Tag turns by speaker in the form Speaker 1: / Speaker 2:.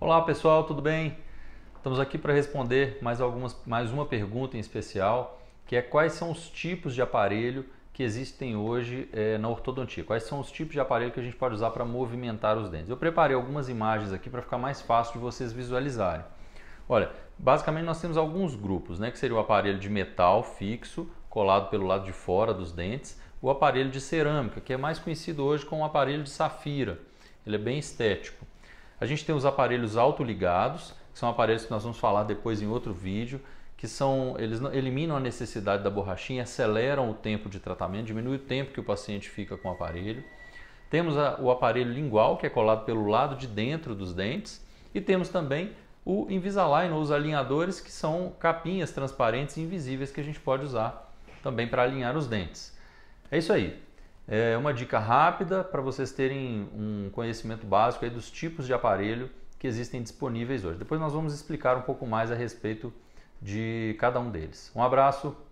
Speaker 1: Olá
Speaker 2: pessoal, tudo bem? Estamos aqui para responder mais, algumas, mais uma pergunta em especial, que é quais são os tipos de aparelho que existem hoje é, na ortodontia? Quais são os tipos de aparelho que a gente pode usar para movimentar os dentes? Eu preparei algumas imagens aqui para ficar mais fácil de vocês visualizarem. Olha, basicamente nós temos alguns grupos, né? Que seria o aparelho de metal fixo, colado pelo lado de fora dos dentes, o aparelho de cerâmica, que é mais conhecido hoje como aparelho de safira. Ele é bem estético. A gente tem os aparelhos autoligados, que são aparelhos que nós vamos falar depois em outro vídeo, que são eles eliminam a necessidade da borrachinha, aceleram o tempo de tratamento, diminui o tempo que o paciente fica com o aparelho. Temos a, o aparelho lingual, que é colado pelo lado de dentro dos dentes, e temos também o Invisalign, ou os alinhadores, que são capinhas transparentes e invisíveis que a gente pode usar também para alinhar os dentes. É isso aí. É uma dica rápida para vocês terem um conhecimento básico aí dos tipos de aparelho que existem disponíveis hoje. Depois nós vamos explicar um pouco mais a respeito de cada um deles. Um abraço,